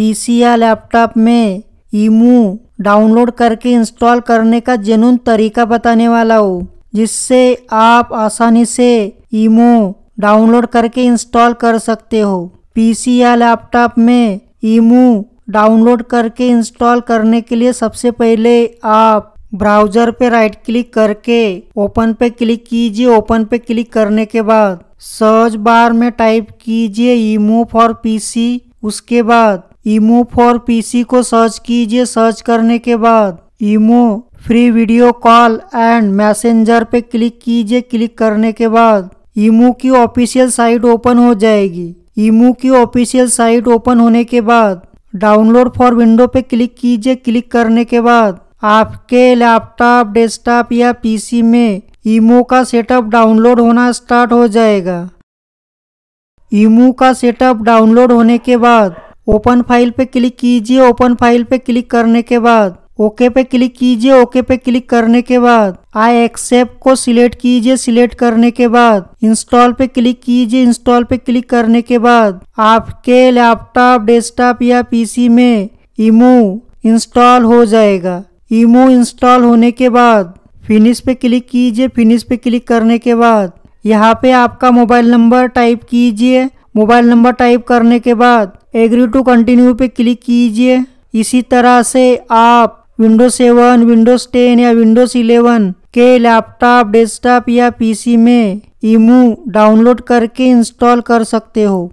या लैपटॉप में ईमू डाउनलोड करके इंस्टॉल करने का जनून तरीका बताने वाला हूँ जिससे आप आसानी से ईमो डाउनलोड करके इंस्टॉल कर सकते हो पीसी या लैपटॉप में ईमो डाउनलोड करके इंस्टॉल करने के लिए सबसे पहले आप ब्राउज़र पे राइट क्लिक करके ओपन पे क्लिक कीजिए ओपन पे क्लिक करने के बाद सर्च बार में टाइप कीजिए ईमो फॉर पीसी उसके बाद ईमो फॉर पीसी को सर्च कीजिए सर्च करने के बाद imo free video call and messenger पे क्लिक कीजिए क्लिक करने के बाद ईमो की ऑफिशियल साइट ओपन हो जाएगी ईमो की ऑफिशियल साइट ओपन होने के बाद डाउनलोड फॉर विंडो पे क्लिक कीजिए क्लिक करने के बाद आपके लैपटॉप डेस्कटॉप या पीसी में ईमो का सेटअप डाउनलोड होना स्टार्ट हो जाएगा ईमो का सेटअप डाउनलोड होने के बाद ओपन फाइल पे क्लिक कीजिए ओपन फाइल पे क्लिक करने के बाद ओके पे क्लिक कीजिए ओके पे क्लिक करने के बाद आई एक्सेप्ट को सिलेक्ट कीजिए सिलेक्ट करने के बाद इंस्टॉल पे क्लिक कीजिए इंस्टॉल पे क्लिक करने के बाद आपके लैपटॉप डेस्कटॉप या पीसी में इमो इंस्टॉल हो जाएगा इमो इंस्टॉल होने के बाद फिनिश पे क्लिक कीजिए फिनिश पे क्लिक करने के बाद यहाँ पे आपका मोबाइल नंबर टाइप कीजिए मोबाइल नंबर टाइप करने के बाद एग्री टू कंटिन्यू पे क्लिक कीजिए इसी तरह से आप विंडोज सेवन विंडोज टेन या विंडोज इलेवन के लैपटॉप डेस्कटॉप या पीसी में इमू डाउनलोड करके इंस्टॉल कर सकते हो